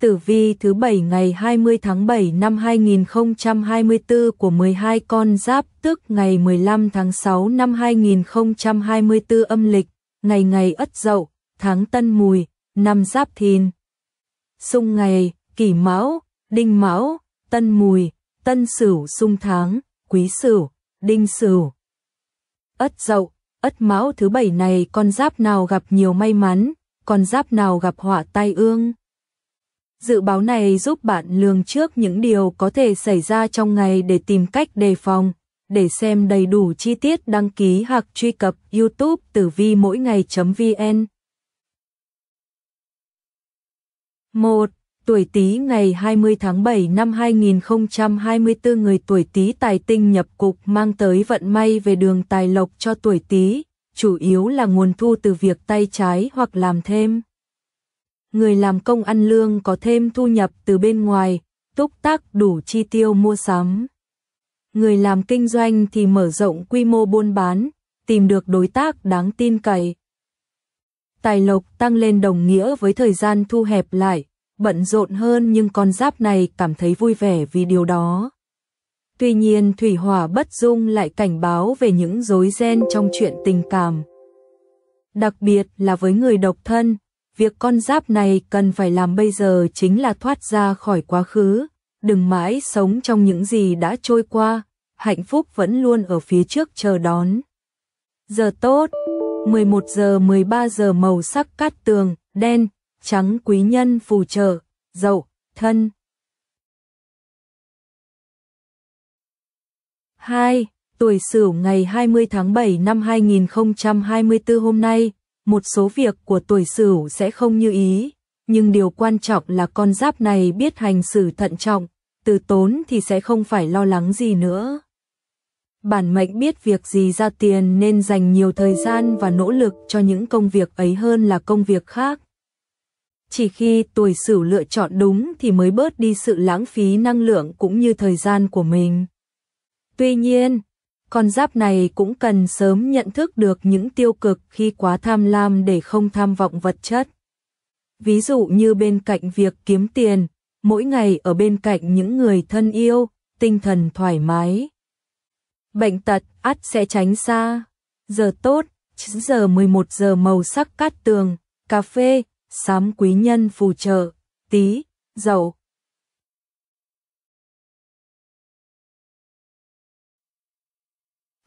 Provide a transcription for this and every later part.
tử vi thứ 7 ngày 20 tháng 7 năm 2024 của 12 con giáp tức ngày 15 tháng 6 năm 2024 âm lịch, ngày ngày Ất Dậu, tháng Tân Mùi, năm Giáp Thìn. Xung ngày, Kỷ Mão, Đinh Mão, Tân Mùi, Tân Sửu xung tháng, Quý Sửu, Đinh Sửu. Ất Dậu, Ất Mão thứ bảy này con giáp nào gặp nhiều may mắn, con giáp nào gặp họa tai ương. Dự báo này giúp bạn lường trước những điều có thể xảy ra trong ngày để tìm cách đề phòng. Để xem đầy đủ chi tiết đăng ký hoặc truy cập YouTube tử vi mỗi ngày.vn. 1. Tuổi Tý ngày 20 tháng 7 năm 2024 người tuổi Tý tài tinh nhập cục mang tới vận may về đường tài lộc cho tuổi Tý, chủ yếu là nguồn thu từ việc tay trái hoặc làm thêm người làm công ăn lương có thêm thu nhập từ bên ngoài, túc tác đủ chi tiêu mua sắm. Người làm kinh doanh thì mở rộng quy mô buôn bán, tìm được đối tác đáng tin cậy. Tài lộc tăng lên đồng nghĩa với thời gian thu hẹp lại, bận rộn hơn nhưng con giáp này cảm thấy vui vẻ vì điều đó. Tuy nhiên thủy hỏa bất dung lại cảnh báo về những rối ren trong chuyện tình cảm. Đặc biệt là với người độc thân, Việc con giáp này cần phải làm bây giờ chính là thoát ra khỏi quá khứ, đừng mãi sống trong những gì đã trôi qua, hạnh phúc vẫn luôn ở phía trước chờ đón. Giờ tốt, 11 giờ 13 giờ màu sắc cát tường, đen, trắng quý nhân phù trợ, dậu, thân. 2. Tuổi Sửu ngày 20 tháng 7 năm 2024 hôm nay, một số việc của tuổi sửu sẽ không như ý, nhưng điều quan trọng là con giáp này biết hành xử thận trọng, từ tốn thì sẽ không phải lo lắng gì nữa. Bản mệnh biết việc gì ra tiền nên dành nhiều thời gian và nỗ lực cho những công việc ấy hơn là công việc khác. Chỉ khi tuổi sửu lựa chọn đúng thì mới bớt đi sự lãng phí năng lượng cũng như thời gian của mình. Tuy nhiên, con giáp này cũng cần sớm nhận thức được những tiêu cực khi quá tham lam để không tham vọng vật chất. Ví dụ như bên cạnh việc kiếm tiền, mỗi ngày ở bên cạnh những người thân yêu, tinh thần thoải mái. Bệnh tật, ắt sẽ tránh xa. Giờ tốt, 9 giờ 11 giờ màu sắc cát tường, cà phê, sám quý nhân phù trợ, tí, dầu,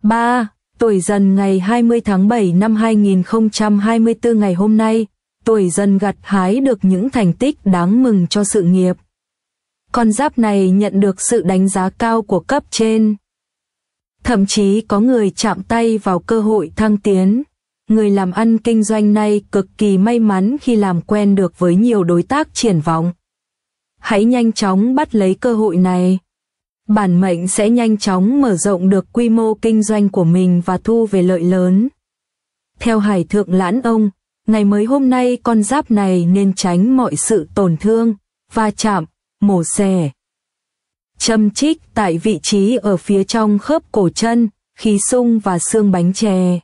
3. Tuổi dần ngày 20 tháng 7 năm 2024 ngày hôm nay, tuổi dần gặt hái được những thành tích đáng mừng cho sự nghiệp. Con giáp này nhận được sự đánh giá cao của cấp trên. Thậm chí có người chạm tay vào cơ hội thăng tiến. Người làm ăn kinh doanh này cực kỳ may mắn khi làm quen được với nhiều đối tác triển vọng. Hãy nhanh chóng bắt lấy cơ hội này bản mệnh sẽ nhanh chóng mở rộng được quy mô kinh doanh của mình và thu về lợi lớn. Theo Hải Thượng Lãn Ông, ngày mới hôm nay con giáp này nên tránh mọi sự tổn thương, va chạm, mổ xẻ. Châm chích tại vị trí ở phía trong khớp cổ chân, khí sung và xương bánh chè.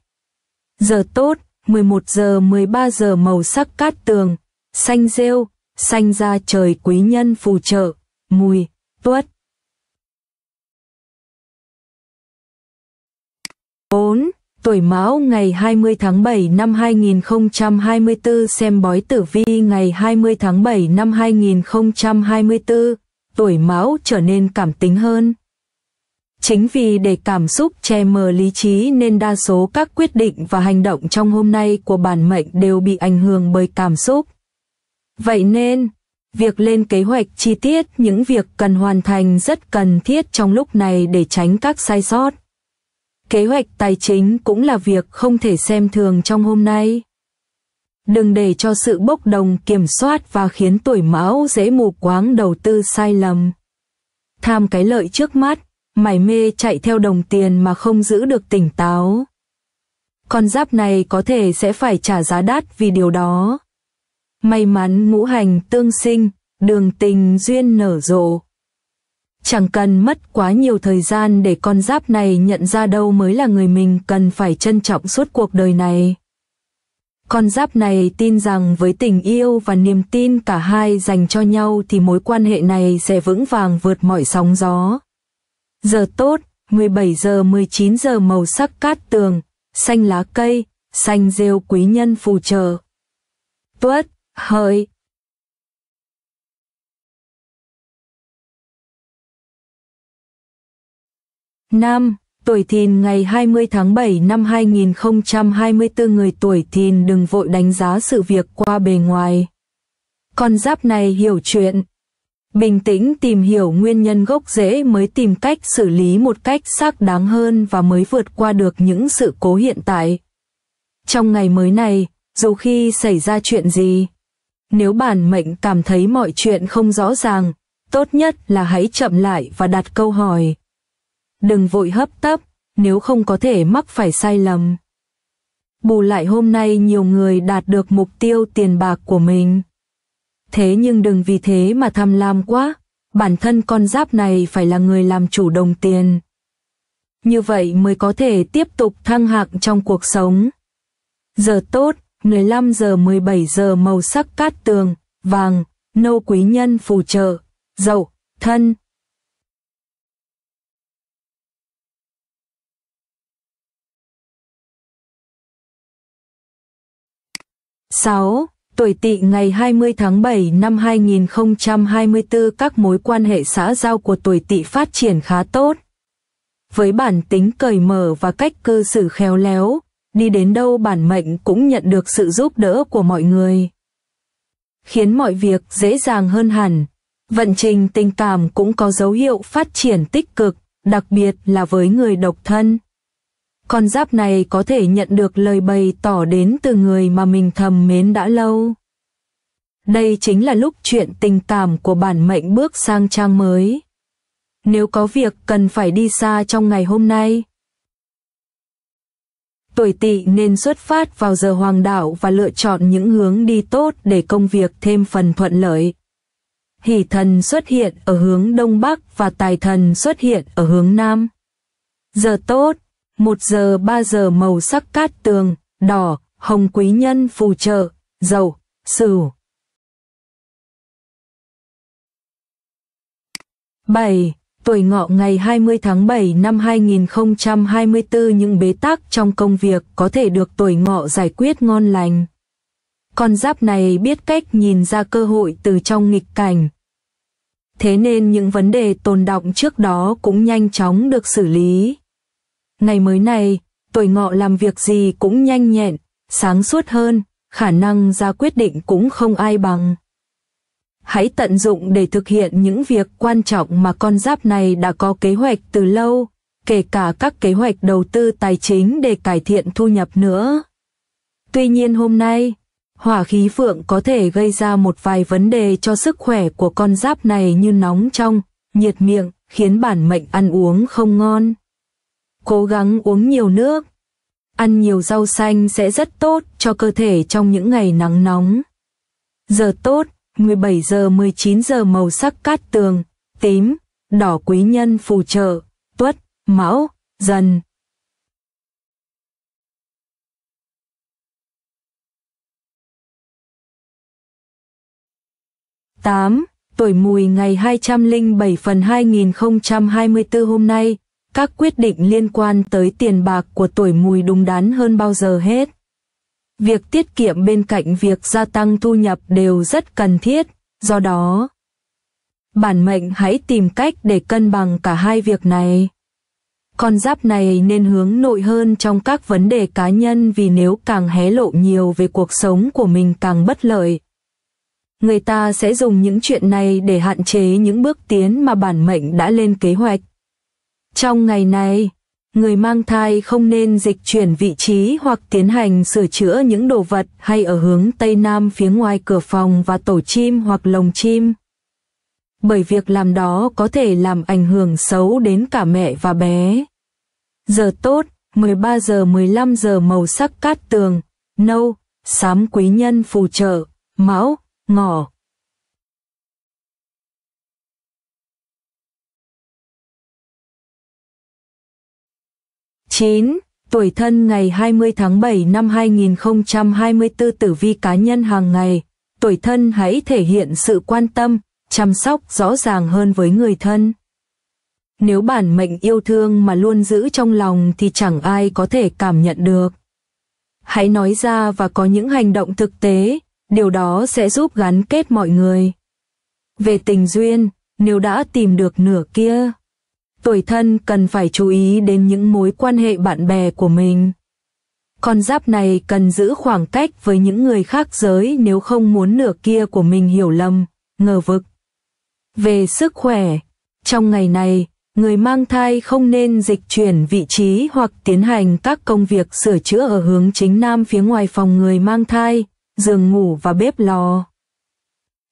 Giờ tốt, 11 giờ 13 giờ màu sắc cát tường, xanh rêu, xanh da trời quý nhân phù trợ, mùi, tuất. Tuổi Mão ngày 20 tháng 7 năm 2024 xem bói tử vi ngày 20 tháng 7 năm 2024, tuổi Mão trở nên cảm tính hơn. Chính vì để cảm xúc che mờ lý trí nên đa số các quyết định và hành động trong hôm nay của bản mệnh đều bị ảnh hưởng bởi cảm xúc. Vậy nên, việc lên kế hoạch chi tiết những việc cần hoàn thành rất cần thiết trong lúc này để tránh các sai sót kế hoạch tài chính cũng là việc không thể xem thường trong hôm nay. Đừng để cho sự bốc đồng kiểm soát và khiến tuổi mão dễ mù quáng đầu tư sai lầm. Tham cái lợi trước mắt, mải mê chạy theo đồng tiền mà không giữ được tỉnh táo. Con giáp này có thể sẽ phải trả giá đắt vì điều đó. May mắn ngũ hành tương sinh, đường tình duyên nở rộ, Chẳng cần mất quá nhiều thời gian để con giáp này nhận ra đâu mới là người mình cần phải trân trọng suốt cuộc đời này. Con giáp này tin rằng với tình yêu và niềm tin cả hai dành cho nhau thì mối quan hệ này sẽ vững vàng vượt mọi sóng gió. Giờ tốt, 17 giờ 19 giờ màu sắc cát tường, xanh lá cây, xanh rêu quý nhân phù trợ. Tuất, hợi, Nam, tuổi thìn ngày 20 tháng 7 năm 2024 người tuổi thìn đừng vội đánh giá sự việc qua bề ngoài. Con giáp này hiểu chuyện. Bình tĩnh tìm hiểu nguyên nhân gốc rễ mới tìm cách xử lý một cách xác đáng hơn và mới vượt qua được những sự cố hiện tại. Trong ngày mới này, dù khi xảy ra chuyện gì, nếu bản mệnh cảm thấy mọi chuyện không rõ ràng, tốt nhất là hãy chậm lại và đặt câu hỏi đừng vội hấp tấp, nếu không có thể mắc phải sai lầm. Bù lại hôm nay nhiều người đạt được mục tiêu tiền bạc của mình. Thế nhưng đừng vì thế mà tham lam quá, bản thân con giáp này phải là người làm chủ đồng tiền. Như vậy mới có thể tiếp tục thăng hạng trong cuộc sống. Giờ tốt, 15 giờ 17 giờ màu sắc cát tường, vàng, nô quý nhân phù trợ, dậu, thân, 6. Tuổi tỵ ngày 20 tháng 7 năm 2024 các mối quan hệ xã giao của tuổi tỵ phát triển khá tốt. Với bản tính cởi mở và cách cư xử khéo léo, đi đến đâu bản mệnh cũng nhận được sự giúp đỡ của mọi người. Khiến mọi việc dễ dàng hơn hẳn. Vận trình tình cảm cũng có dấu hiệu phát triển tích cực, đặc biệt là với người độc thân con giáp này có thể nhận được lời bày tỏ đến từ người mà mình thầm mến đã lâu. Đây chính là lúc chuyện tình cảm của bản mệnh bước sang trang mới. Nếu có việc cần phải đi xa trong ngày hôm nay, tuổi tỵ nên xuất phát vào giờ hoàng đạo và lựa chọn những hướng đi tốt để công việc thêm phần thuận lợi. Hỷ thần xuất hiện ở hướng đông bắc và tài thần xuất hiện ở hướng nam. Giờ tốt 1 giờ 3 giờ màu sắc cát tường, đỏ, hồng quý nhân phù trợ, dầu, sửu. 7. Tuổi ngọ ngày 20 tháng 7 năm 2024 những bế tắc trong công việc có thể được tuổi ngọ giải quyết ngon lành. Con giáp này biết cách nhìn ra cơ hội từ trong nghịch cảnh. Thế nên những vấn đề tồn động trước đó cũng nhanh chóng được xử lý. Ngày mới này, tuổi ngọ làm việc gì cũng nhanh nhẹn, sáng suốt hơn, khả năng ra quyết định cũng không ai bằng. Hãy tận dụng để thực hiện những việc quan trọng mà con giáp này đã có kế hoạch từ lâu, kể cả các kế hoạch đầu tư tài chính để cải thiện thu nhập nữa. Tuy nhiên hôm nay, hỏa khí phượng có thể gây ra một vài vấn đề cho sức khỏe của con giáp này như nóng trong, nhiệt miệng, khiến bản mệnh ăn uống không ngon cố gắng uống nhiều nước. Ăn nhiều rau xanh sẽ rất tốt cho cơ thể trong những ngày nắng nóng. Giờ tốt, 17 giờ 19 giờ màu sắc cát tường, tím, đỏ quý nhân phù trợ, tuất, mão, dần. tám Tuổi mùi ngày 207 phần 2024 hôm nay, các quyết định liên quan tới tiền bạc của tuổi mùi đúng đắn hơn bao giờ hết. Việc tiết kiệm bên cạnh việc gia tăng thu nhập đều rất cần thiết, do đó, bản mệnh hãy tìm cách để cân bằng cả hai việc này. Con giáp này nên hướng nội hơn trong các vấn đề cá nhân vì nếu càng hé lộ nhiều về cuộc sống của mình càng bất lợi. Người ta sẽ dùng những chuyện này để hạn chế những bước tiến mà bản mệnh đã lên kế hoạch. Trong ngày này, người mang thai không nên dịch chuyển vị trí hoặc tiến hành sửa chữa những đồ vật hay ở hướng Tây Nam phía ngoài cửa phòng và tổ chim hoặc lồng chim. Bởi việc làm đó có thể làm ảnh hưởng xấu đến cả mẹ và bé. Giờ tốt, 13 giờ 15 giờ màu sắc cát tường, nâu, xám quý nhân phù trợ, mão, ngọ. 9. Tuổi thân ngày 20 tháng 7 năm 2024 tử vi cá nhân hàng ngày. Tuổi thân hãy thể hiện sự quan tâm, chăm sóc rõ ràng hơn với người thân. Nếu bản mệnh yêu thương mà luôn giữ trong lòng thì chẳng ai có thể cảm nhận được. Hãy nói ra và có những hành động thực tế, điều đó sẽ giúp gắn kết mọi người. Về tình duyên, nếu đã tìm được nửa kia, tuổi thân cần phải chú ý đến những mối quan hệ bạn bè của mình. Con giáp này cần giữ khoảng cách với những người khác giới nếu không muốn nửa kia của mình hiểu lầm, ngờ vực. Về sức khỏe, trong ngày này, người mang thai không nên dịch chuyển vị trí hoặc tiến hành các công việc sửa chữa ở hướng chính nam phía ngoài phòng người mang thai, giường ngủ và bếp lò.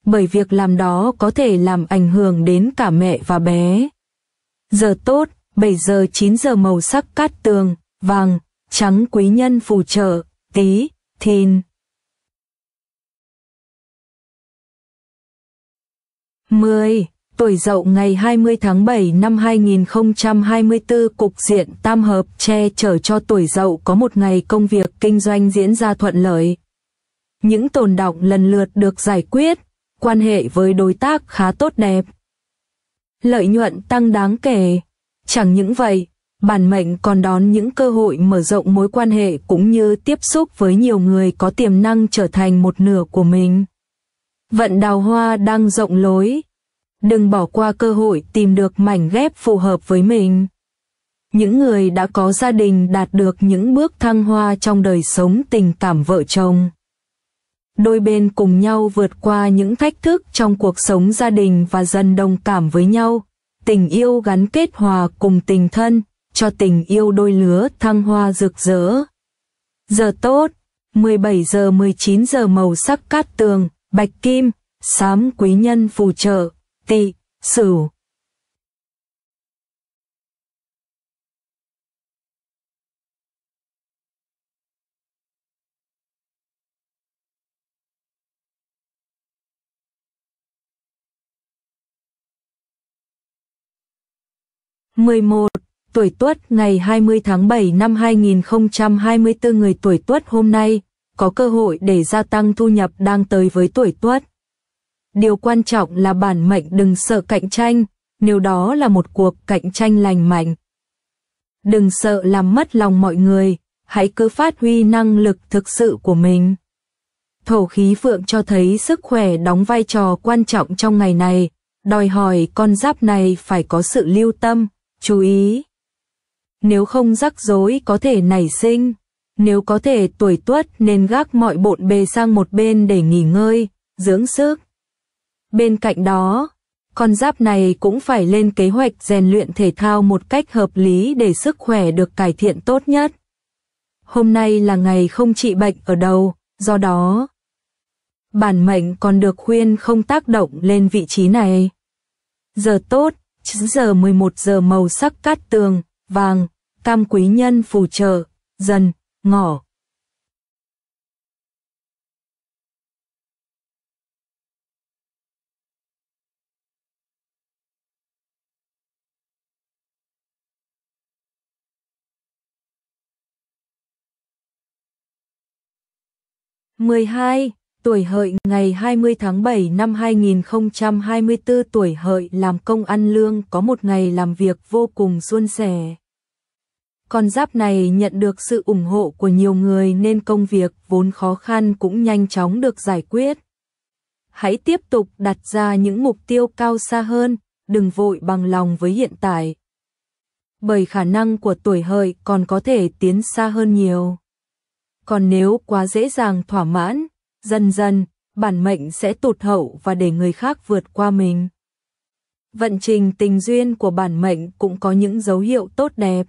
Bởi việc làm đó có thể làm ảnh hưởng đến cả mẹ và bé giờ tốt, 7 giờ 9 giờ màu sắc cát tường, vàng, trắng quý nhân phù trợ, tí, thìn. mười Tuổi dậu ngày 20 tháng 7 năm 2024 Cục diện Tam Hợp che chở cho tuổi dậu có một ngày công việc kinh doanh diễn ra thuận lợi. Những tồn động lần lượt được giải quyết, quan hệ với đối tác khá tốt đẹp lợi nhuận tăng đáng kể. Chẳng những vậy, bản mệnh còn đón những cơ hội mở rộng mối quan hệ cũng như tiếp xúc với nhiều người có tiềm năng trở thành một nửa của mình. Vận đào hoa đang rộng lối. Đừng bỏ qua cơ hội tìm được mảnh ghép phù hợp với mình. Những người đã có gia đình đạt được những bước thăng hoa trong đời sống tình cảm vợ chồng đôi bên cùng nhau vượt qua những thách thức trong cuộc sống gia đình và dần đồng cảm với nhau. Tình yêu gắn kết hòa cùng tình thân, cho tình yêu đôi lứa thăng hoa rực rỡ. Giờ tốt, 17 giờ 19 giờ màu sắc cát tường, bạch kim, sám quý nhân phù trợ, tỵ, sửu. 11. Tuổi Tuất ngày 20 tháng 7 năm 2024 người tuổi Tuất hôm nay có cơ hội để gia tăng thu nhập đang tới với tuổi Tuất. Điều quan trọng là bản mệnh đừng sợ cạnh tranh, nếu đó là một cuộc cạnh tranh lành mạnh. Đừng sợ làm mất lòng mọi người, hãy cứ phát huy năng lực thực sự của mình. Thổ khí phượng cho thấy sức khỏe đóng vai trò quan trọng trong ngày này, đòi hỏi con giáp này phải có sự lưu tâm, chú ý. Nếu không rắc rối có thể nảy sinh, nếu có thể tuổi tuất nên gác mọi bộn bề sang một bên để nghỉ ngơi, dưỡng sức. Bên cạnh đó, con giáp này cũng phải lên kế hoạch rèn luyện thể thao một cách hợp lý để sức khỏe được cải thiện tốt nhất. Hôm nay là ngày không trị bệnh ở đầu, do đó, bản mệnh còn được khuyên không tác động lên vị trí này. Giờ tốt, 9 giờ 11 giờ màu sắc cát tường, vàng, cam quý nhân phù trợ, dần, ngỏ. mười hai Tuổi hợi ngày 20 tháng 7 năm 2024 tuổi hợi làm công ăn lương có một ngày làm việc vô cùng suôn sẻ. Con giáp này nhận được sự ủng hộ của nhiều người nên công việc vốn khó khăn cũng nhanh chóng được giải quyết. Hãy tiếp tục đặt ra những mục tiêu cao xa hơn, đừng vội bằng lòng với hiện tại. Bởi khả năng của tuổi hợi còn có thể tiến xa hơn nhiều. Còn nếu quá dễ dàng thỏa mãn, Dần dần, bản mệnh sẽ tụt hậu và để người khác vượt qua mình. Vận trình tình duyên của bản mệnh cũng có những dấu hiệu tốt đẹp.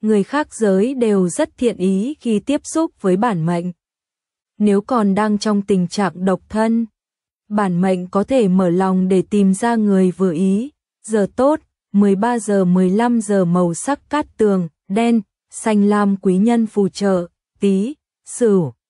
Người khác giới đều rất thiện ý khi tiếp xúc với bản mệnh. Nếu còn đang trong tình trạng độc thân, bản mệnh có thể mở lòng để tìm ra người vừa ý. Giờ tốt, 13 giờ 15 giờ màu sắc cát tường, đen, xanh lam quý nhân phù trợ, tí, sửu.